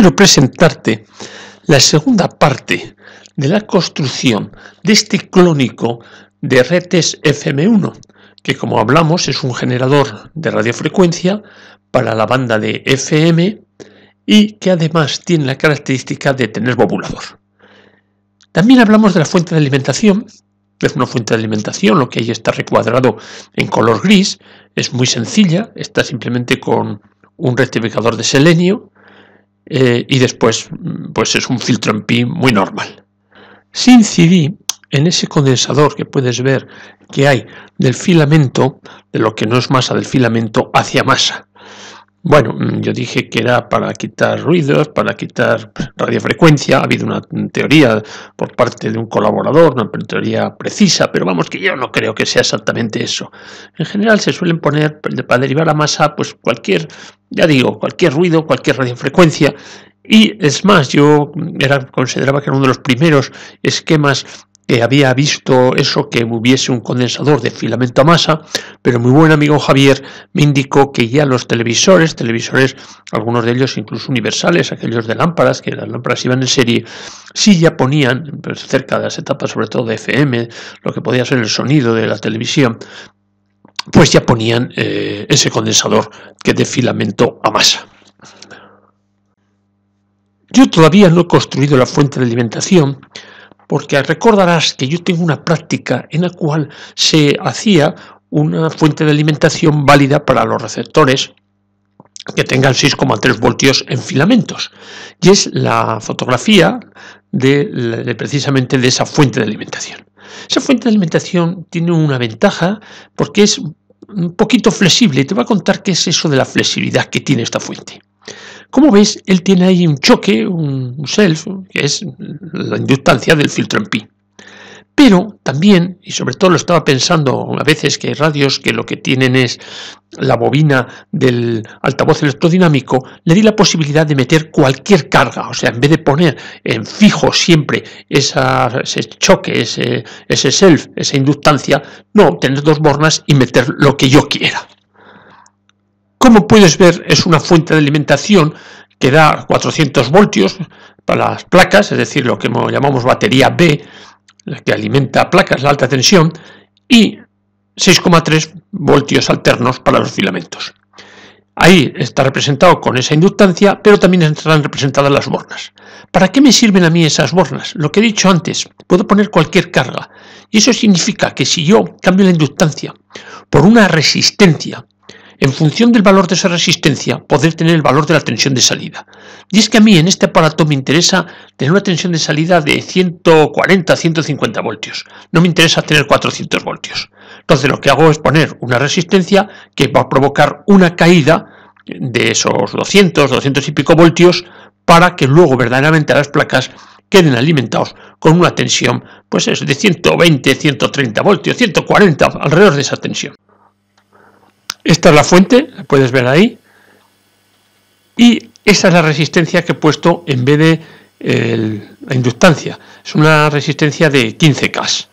quiero presentarte la segunda parte de la construcción de este clónico de retes FM1, que como hablamos es un generador de radiofrecuencia para la banda de FM y que además tiene la característica de tener bobulador. También hablamos de la fuente de alimentación, es una fuente de alimentación, lo que ahí está recuadrado en color gris, es muy sencilla, está simplemente con un rectificador de selenio, eh, y después pues es un filtro en pi muy normal. Si incidí en ese condensador que puedes ver que hay del filamento, de lo que no es masa del filamento, hacia masa. Bueno, mm, yo dije que era para quitar ruidos, para quitar radiofrecuencia. Ha habido una teoría por parte de un colaborador, una teoría precisa, pero vamos que yo no creo que sea exactamente eso. En general se suelen poner para derivar la masa, pues cualquier, ya digo, cualquier ruido, cualquier radiofrecuencia. Y es más, yo era, consideraba que era uno de los primeros esquemas que había visto eso que hubiese un condensador de filamento a masa, pero mi buen amigo Javier me indicó que ya los televisores, televisores, algunos de ellos incluso universales, aquellos de lámparas, que las lámparas iban en serie, sí ya ponían, pues, cerca de las etapas sobre todo de FM, lo que podía ser el sonido de la televisión, pues ya ponían eh, ese condensador que de filamento a masa. Yo todavía no he construido la fuente de alimentación, porque recordarás que yo tengo una práctica en la cual se hacía una fuente de alimentación válida para los receptores que tengan 6,3 voltios en filamentos. Y es la fotografía de, precisamente de esa fuente de alimentación. Esa fuente de alimentación tiene una ventaja porque es un poquito flexible te voy a contar qué es eso de la flexibilidad que tiene esta fuente. Como veis, él tiene ahí un choque, un self, que es la inductancia del filtro en pi. Pero también, y sobre todo lo estaba pensando a veces que hay radios que lo que tienen es la bobina del altavoz electrodinámico, le di la posibilidad de meter cualquier carga. O sea, en vez de poner en fijo siempre ese choque, ese, ese self, esa inductancia, no, tener dos bornas y meter lo que yo quiera. Como puedes ver, es una fuente de alimentación que da 400 voltios para las placas, es decir, lo que llamamos batería B, la que alimenta placas de alta tensión, y 6,3 voltios alternos para los filamentos. Ahí está representado con esa inductancia, pero también estarán representadas las bornas. ¿Para qué me sirven a mí esas bornas? Lo que he dicho antes, puedo poner cualquier carga. Y eso significa que si yo cambio la inductancia por una resistencia, en función del valor de esa resistencia, poder tener el valor de la tensión de salida. Y es que a mí en este aparato me interesa tener una tensión de salida de 140, 150 voltios. No me interesa tener 400 voltios. Entonces lo que hago es poner una resistencia que va a provocar una caída de esos 200, 200 y pico voltios para que luego verdaderamente las placas queden alimentados con una tensión pues es de 120, 130 voltios, 140 alrededor de esa tensión. Esta es la fuente, la puedes ver ahí. Y esa es la resistencia que he puesto en vez de la inductancia. Es una resistencia de 15K.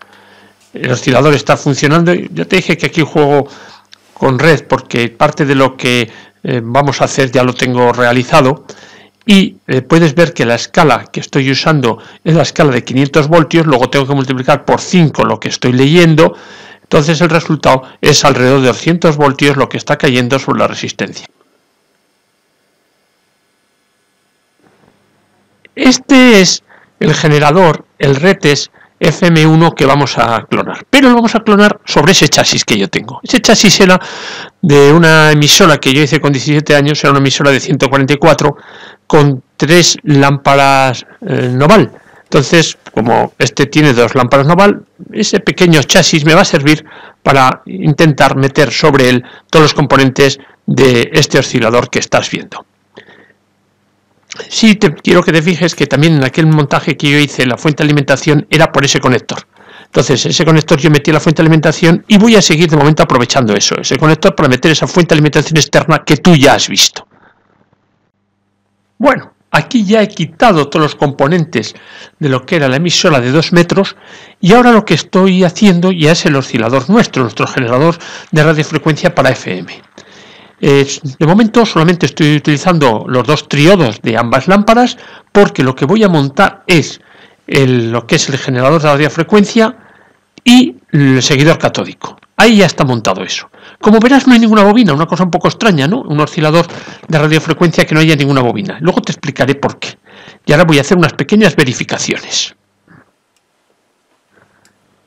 El oscilador está funcionando. Ya te dije que aquí juego con red porque parte de lo que eh, vamos a hacer ya lo tengo realizado. Y eh, puedes ver que la escala que estoy usando es la escala de 500 voltios. Luego tengo que multiplicar por 5 lo que estoy leyendo entonces el resultado es alrededor de 200 voltios lo que está cayendo sobre la resistencia. Este es el generador, el retes FM1 que vamos a clonar, pero lo vamos a clonar sobre ese chasis que yo tengo. Ese chasis era de una emisora que yo hice con 17 años, era una emisora de 144 con tres lámparas eh, noval entonces, como este tiene dos lámparas noval, ese pequeño chasis me va a servir para intentar meter sobre él todos los componentes de este oscilador que estás viendo. Sí, quiero que te fijes que también en aquel montaje que yo hice, la fuente de alimentación era por ese conector. Entonces, ese conector yo metí la fuente de alimentación y voy a seguir de momento aprovechando eso, ese conector para meter esa fuente de alimentación externa que tú ya has visto. Bueno, Aquí ya he quitado todos los componentes de lo que era la emisora de 2 metros y ahora lo que estoy haciendo ya es el oscilador nuestro, nuestro generador de radiofrecuencia para FM. de momento solamente estoy utilizando los dos triodos de ambas lámparas porque lo que voy a montar es lo que es el generador de radiofrecuencia y el seguidor catódico. Ahí ya está montado eso. Como verás, no hay ninguna bobina, una cosa un poco extraña, ¿no? Un oscilador de radiofrecuencia que no haya ninguna bobina. Luego te explicaré por qué. Y ahora voy a hacer unas pequeñas verificaciones.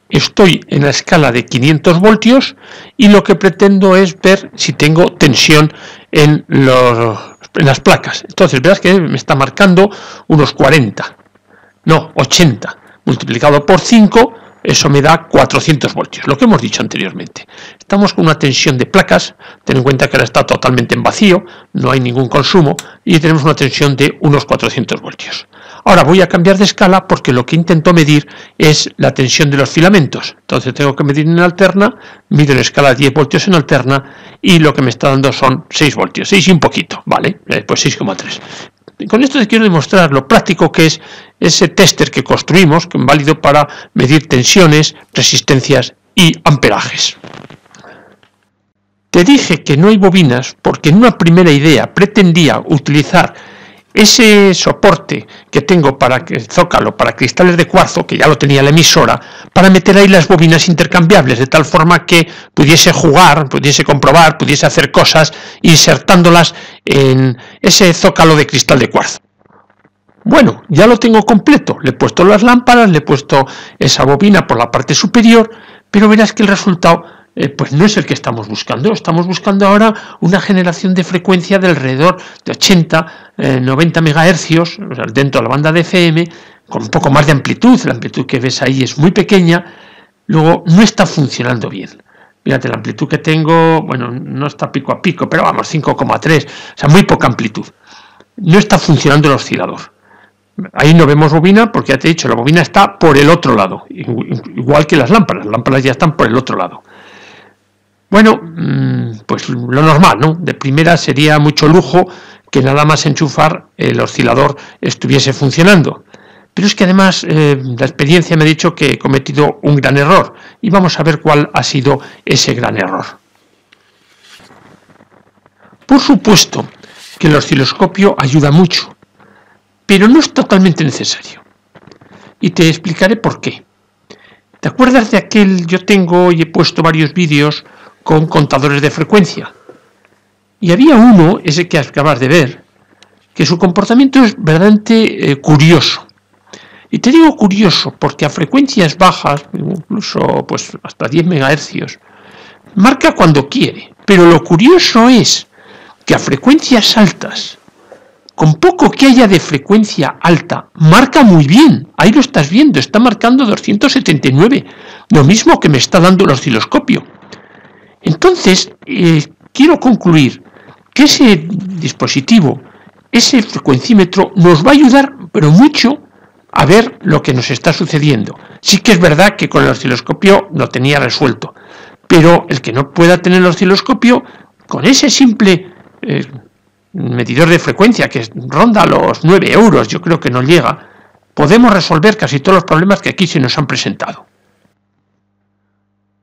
Estoy en la escala de 500 voltios y lo que pretendo es ver si tengo tensión en, las placas. Entonces, verás que me está marcando unos 40, no, 80, multiplicado por 5 eso me da 400 voltios, lo que hemos dicho anteriormente. Estamos con una tensión de placas, ten en cuenta que ahora está totalmente en vacío, no hay ningún consumo y tenemos una tensión de unos 400 voltios. Ahora voy a cambiar de escala porque lo que intento medir es la tensión de los filamentos. Entonces tengo que medir en alterna, mido en escala 10 voltios en alterna y lo que me está dando son 6 voltios, 6 y un poquito, ¿vale? Eh, pues 6,3. Con esto te quiero demostrar lo práctico que es ese tester que construimos, que es válido para medir tensiones, resistencias y amperajes. Te dije que no hay bobinas porque en una primera idea pretendía utilizar ese soporte que tengo para el zócalo, para cristales de cuarzo, que ya lo tenía la emisora, para meter ahí las bobinas intercambiables, de tal forma que pudiese jugar, pudiese comprobar, pudiese hacer cosas insertándolas en ese zócalo de cristal de cuarzo. Bueno, ya lo tengo completo, le he puesto las lámparas, le he puesto esa bobina por la parte superior, pero verás que el resultado eh, pues no es el que estamos buscando. Estamos buscando ahora una generación de frecuencia de alrededor de 80, 90 eh, megahercios dentro de la banda de FM, con un poco más de amplitud. La amplitud que ves ahí es muy pequeña. Luego no está funcionando bien. Fíjate, la amplitud que tengo, bueno, no está pico a pico, pero vamos, 5,3, o sea, muy poca amplitud. No está funcionando el oscilador. Ahí no vemos bobina porque ya te he dicho, la bobina está por el otro lado, igual que las lámparas, las lámparas ya están por el otro lado. Bueno, mm, pues lo normal, ¿no? De primera sería mucho lujo que nada más enchufar el oscilador estuviese funcionando. Pero es que además eh, la experiencia me ha dicho que he cometido un gran error y vamos a ver cuál ha sido ese gran error. Por supuesto que el osciloscopio ayuda mucho, pero no es totalmente necesario. Y te explicaré por qué. ¿Te acuerdas de aquel yo tengo y he puesto varios vídeos con contadores de frecuencia. Y había uno, ese que acabas de ver, que su comportamiento es verdaderamente eh, curioso. Y te digo curioso, porque a frecuencias bajas, incluso pues, hasta 10 MHz, marca cuando quiere. Pero lo curioso es que a frecuencias altas, con poco que haya de frecuencia alta, marca muy bien. Ahí lo estás viendo, está marcando 279, lo mismo que me está dando el osciloscopio. Entonces, eh, quiero concluir que ese dispositivo, ese frecuencímetro, nos va a ayudar, pero mucho, a ver lo que nos está sucediendo. Sí que es verdad que con el osciloscopio lo tenía resuelto, pero el que no pueda tener el osciloscopio, con ese simple eh, medidor de frecuencia que ronda los 9 euros, yo creo que no llega, podemos resolver casi todos los problemas que aquí se nos han presentado.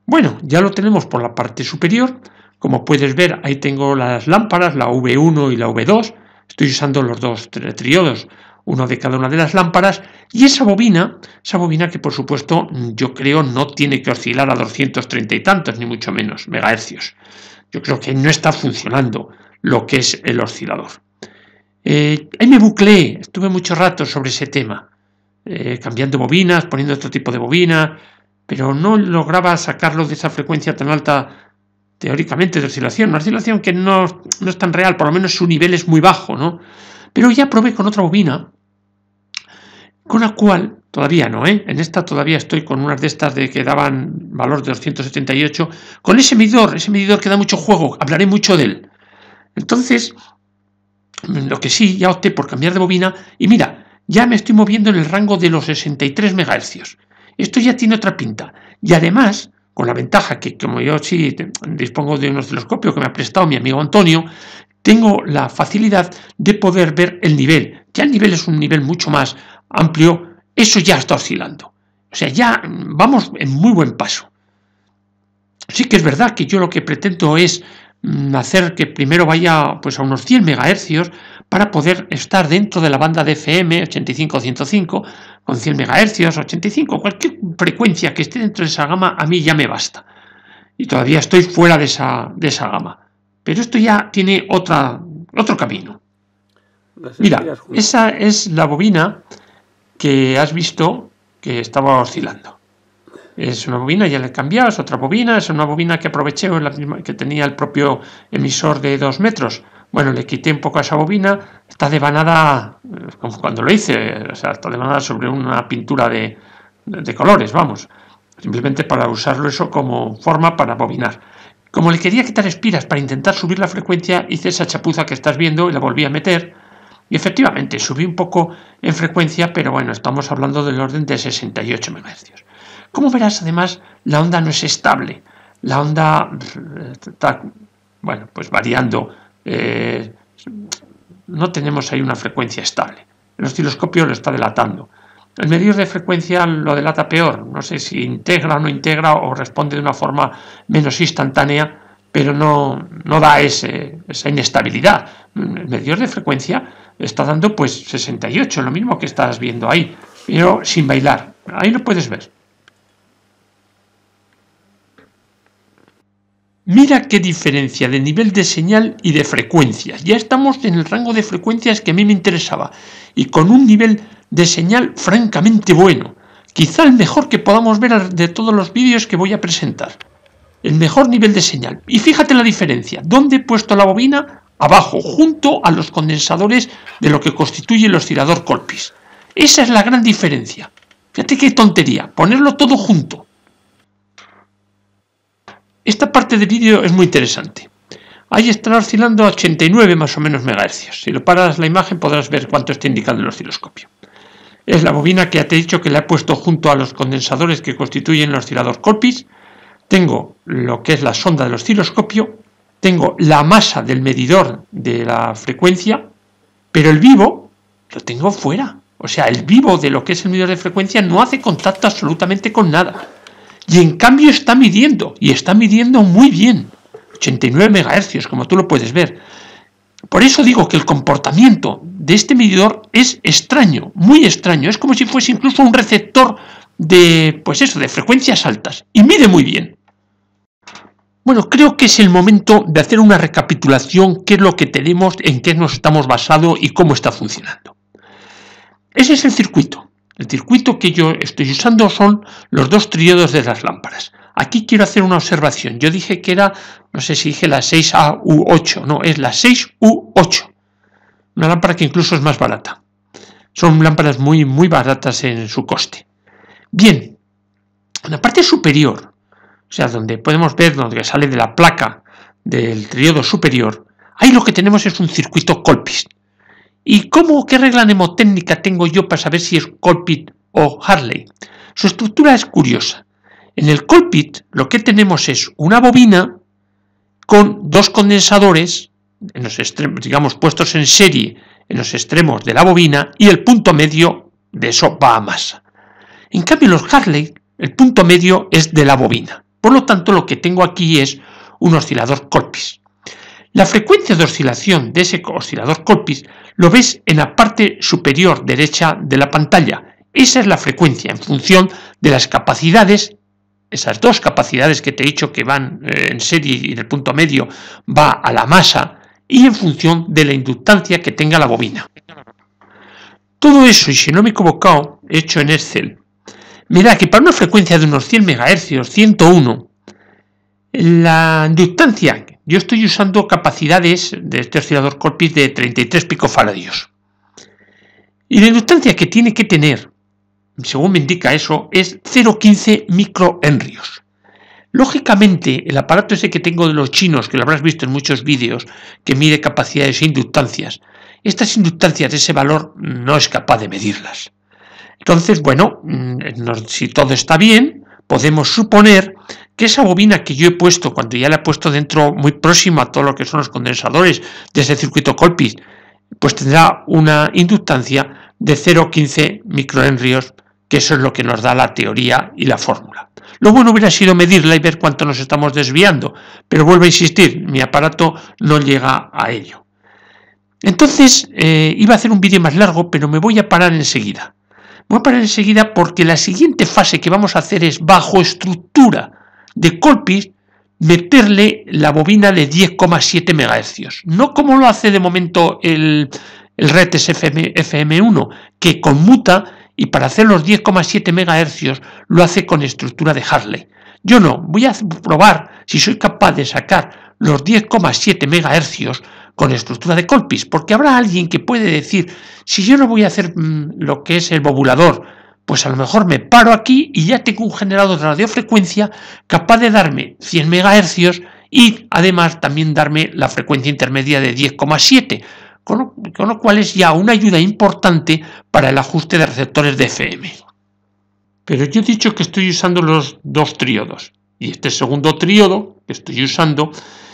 Bueno, ya lo tenemos por la parte superior. Como puedes ver, ahí tengo las lámparas, la V1 y la V2. Estoy usando los dos triodos, uno de cada una de las lámparas. Y esa bobina, esa bobina que por supuesto yo creo no tiene que oscilar a 230 y tantos, ni mucho menos, megahercios. Yo creo que no está funcionando lo que es el oscilador. Eh, ahí me bucleé, estuve mucho rato sobre ese tema, eh, cambiando bobinas, poniendo otro tipo de bobina, pero no lograba sacarlo de esa frecuencia tan alta teóricamente de oscilación, una oscilación que no, es tan real, por lo menos su nivel es muy bajo, ¿no? Pero ya probé con otra bobina, con la cual, todavía no, ¿eh? en esta todavía estoy con unas de estas de que daban valor de 278, con ese medidor, ese medidor que da mucho juego, hablaré mucho de él. Entonces, lo que sí, ya opté por cambiar de bobina y mira, ya me estoy moviendo en el rango de los 63 MHz. Esto ya tiene otra pinta. Y además, con la ventaja que como yo sí dispongo de un osciloscopio que me ha prestado mi amigo Antonio, tengo la facilidad de poder ver el nivel. Ya el nivel es un nivel mucho más amplio, eso ya está oscilando. O sea, ya vamos en muy buen paso. Sí que es verdad que yo lo que pretendo es mm, hacer que primero vaya pues a unos 100 MHz para poder estar dentro de la banda de FM 85-105 con 100 MHz, 85, cualquier frecuencia que esté dentro de esa gama a mí ya me basta. Y todavía estoy fuera de esa, de esa gama. Pero esto ya tiene otra, otro camino. Mira, esa es la bobina que has visto que estaba oscilando. Es una bobina, ya la he cambiado, es otra bobina, es una bobina que aproveché la que tenía el propio emisor de 2 metros bueno, le quité un poco a esa bobina, está devanada, eh, como cuando lo hice, o sea, está devanada sobre una pintura de, colores, vamos, simplemente para usarlo eso como forma para bobinar. Como le quería quitar espiras para intentar subir la frecuencia, hice esa chapuza que estás viendo y la volví a meter. Y efectivamente subí un poco en frecuencia, pero bueno, estamos hablando del orden de 68 MHz. Como verás, además, la onda no es estable. La onda eh, está, bueno, pues variando eh, no tenemos ahí una frecuencia estable. El osciloscopio lo está delatando. El medidor de frecuencia lo delata peor. No sé si integra o no integra o responde de una forma menos instantánea, pero no, no da esa inestabilidad. El medidor de frecuencia está dando pues 68, lo mismo que estás viendo ahí, pero sin bailar. Ahí lo puedes ver. Mira qué diferencia de nivel de señal y de frecuencia. Ya estamos en el rango de frecuencias que a mí me interesaba y con un nivel de señal francamente bueno. Quizá el mejor que podamos ver de todos los vídeos que voy a presentar. El mejor nivel de señal. Y fíjate la diferencia. ¿Dónde he puesto la bobina? Abajo, junto a los condensadores de lo que constituye el oscilador Colpis. Esa es la gran diferencia. Fíjate qué tontería. Ponerlo todo junto. Esta parte del vídeo es muy interesante. Ahí están oscilando a 89 más o menos megahercios. Si lo paras la imagen podrás ver cuánto está indicando el osciloscopio. Es la bobina que ya te he dicho que la he puesto junto a los condensadores que constituyen los oscilador Corpis. Tengo lo que es la sonda del osciloscopio. Tengo la masa del medidor de la frecuencia. Pero el vivo lo tengo fuera. O sea, el vivo de lo que es el medidor de frecuencia no hace contacto absolutamente con nada. Y en cambio está midiendo, y está midiendo muy bien, 89 MHz, como tú lo puedes ver. Por eso digo que el comportamiento de este medidor es extraño, muy extraño. Es como si fuese incluso un receptor de, pues eso, de frecuencias altas. Y mide muy bien. Bueno, creo que es el momento de hacer una recapitulación, qué es lo que tenemos, en qué nos estamos basado y cómo está funcionando. Ese es el circuito. El circuito que yo estoy usando son los dos triodos de las lámparas. Aquí quiero hacer una observación. Yo dije que era, no sé si dije la 6AU8, no, es la 6U8. Una lámpara que incluso es más barata. Son lámparas muy, muy baratas en su coste. Bien, en la parte superior, o sea, donde podemos ver donde sale de la placa del triodo superior, ahí lo que tenemos es un circuito Colpis. ¿Y cómo, qué regla mnemotécnica tengo yo para saber si es Colpit o Harley? Su estructura es curiosa. En el Colpit lo que tenemos es una bobina con dos condensadores, en los extremos, digamos, puestos en serie en los extremos de la bobina y el punto medio de eso va a masa. En cambio, en los Harley, el punto medio es de la bobina. Por lo tanto, lo que tengo aquí es un oscilador Colpis. La frecuencia de oscilación de ese oscilador Colpis lo ves en la parte superior derecha de la pantalla. Esa es la frecuencia en función de las capacidades, esas dos capacidades que te he dicho que van eh, en serie y en el punto medio va a la masa y en función de la inductancia que tenga la bobina. Todo eso, y si no me he equivocado, hecho en Excel, me que para una frecuencia de unos 100 MHz, 101, la inductancia yo estoy usando capacidades de este oscilador Corpis de 33 picofaradios. Y la inductancia que tiene que tener, según me indica eso, es 0,15 microhenrios. Lógicamente, el aparato ese que tengo de los chinos, que lo habrás visto en muchos vídeos, que mide capacidades e inductancias, estas inductancias, de ese valor, no es capaz de medirlas. Entonces, bueno, mm, si todo está bien, podemos suponer que esa bobina que yo he puesto, cuando ya la he puesto dentro muy próxima a todo lo que son los condensadores de ese circuito Colpis, pues tendrá una inductancia de 0,15 microhenrios, que eso es lo que nos da la teoría y la fórmula. Lo bueno hubiera sido medirla y ver cuánto nos estamos desviando, pero vuelvo a insistir, mi aparato no llega a ello. Entonces, eh, iba a hacer un vídeo más largo, pero me voy a parar enseguida. voy a parar enseguida porque la siguiente fase que vamos a hacer es bajo estructura de Colpis meterle la bobina de 10,7 MHz. No como lo hace de momento el, el RETES FM, 1 que conmuta y para hacer los 10,7 MHz lo hace con estructura de Harley. Yo no, voy a probar si soy capaz de sacar los 10,7 MHz con estructura de Colpis, porque habrá alguien que puede decir, si yo no voy a hacer mm, lo que es el bobulador, pues a lo mejor me paro aquí y ya tengo un generador de radiofrecuencia capaz de darme 100 MHz y además también darme la frecuencia intermedia de 10,7, con, lo cual es ya una ayuda importante para el ajuste de receptores de FM. Pero yo he dicho que estoy usando los dos triodos, y este segundo triodo que estoy usando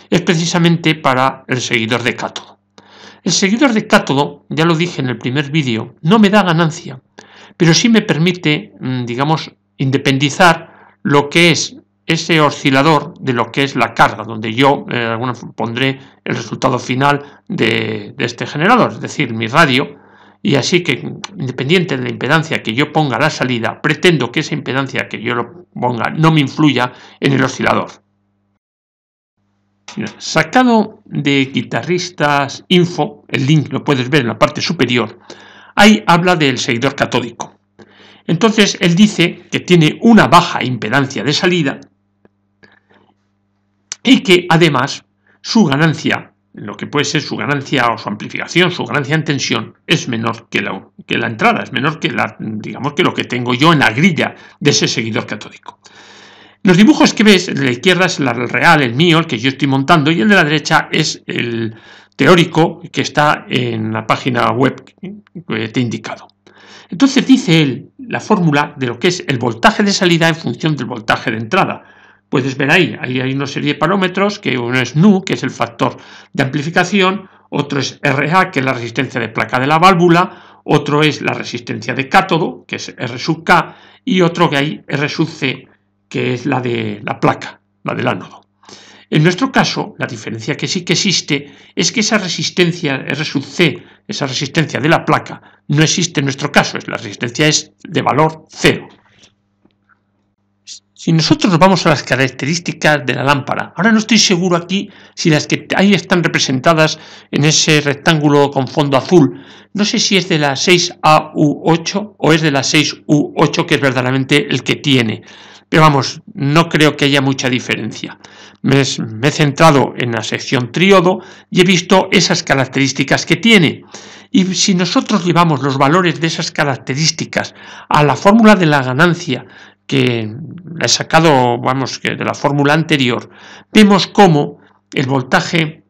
es precisamente para el seguidor de cátodo. El seguidor de cátodo, ya lo dije en el primer vídeo, no me da ganancia pero sí me permite, mm, digamos, independizar lo que es ese oscilador de lo que es la carga, donde yo eh, pondré el resultado final de, este generador, es decir, mi radio, y así que independiente de la impedancia que yo ponga a la salida, pretendo que esa impedancia que yo lo ponga no me influya en el oscilador. Sacado de Guitarristas Info, el link lo puedes ver en la parte superior, Ahí habla del seguidor catódico. Entonces él dice que tiene una baja impedancia de salida y que además su ganancia, lo que puede ser su ganancia o su amplificación, su ganancia en tensión, es menor que la, que la entrada, es menor que la, digamos que lo que tengo yo en la grilla de ese seguidor catódico. Los dibujos que ves, de la izquierda es el real, el mío, el que yo estoy montando, y el de la derecha es el, teórico que está en la página web que te he indicado. Entonces dice él la fórmula de lo que es el voltaje de salida en función del voltaje de entrada. Puedes ver ahí, ahí hay una serie de parámetros, que uno es nu, que es el factor de amplificación, otro es RA, que es la resistencia de placa de la válvula, otro es la resistencia de cátodo, que es R sub K, y otro que hay R sub C, que es la de la placa, la del ánodo. En nuestro caso, la diferencia que sí que existe es que esa resistencia R C, esa resistencia de la placa, no existe en nuestro caso, la resistencia es de valor cero. Si nosotros vamos a las características de la lámpara, ahora no estoy seguro aquí si las que ahí están representadas en ese rectángulo con fondo azul, no sé si es de la 6AU8 o es de la 6U8 que es verdaderamente el que tiene. Pero vamos, no creo que haya mucha diferencia. Me, he centrado en la sección triodo y he visto esas características que tiene. Y si nosotros llevamos los valores de esas características a la fórmula de la ganancia, que he sacado, vamos, que de la fórmula anterior, vemos cómo el voltaje,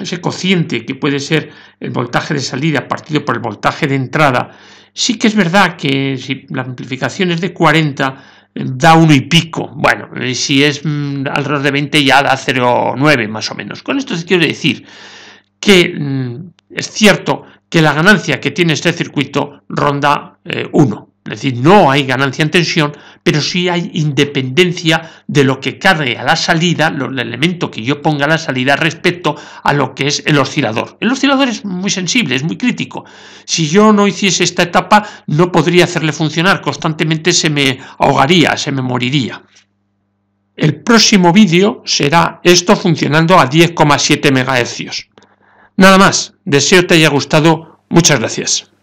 ese cociente que puede ser el voltaje de salida partido por el voltaje de entrada, sí que es verdad que si la amplificación es de 40, da uno y pico. Bueno, si es mm, alrededor de 20 ya da 0,9 más o menos. Con esto quiero decir que mm, es cierto que la ganancia que tiene este circuito ronda 1. Eh, es decir, no hay ganancia en tensión pero sí hay independencia de lo que cargue a la salida, el elemento que yo ponga a la salida respecto a lo que es el oscilador. El oscilador es muy sensible, es muy crítico. Si yo no hiciese esta etapa, no podría hacerle funcionar, constantemente se me ahogaría, se me moriría. El próximo vídeo será esto funcionando a 10,7 MHz. Nada más, deseo te haya gustado, muchas gracias.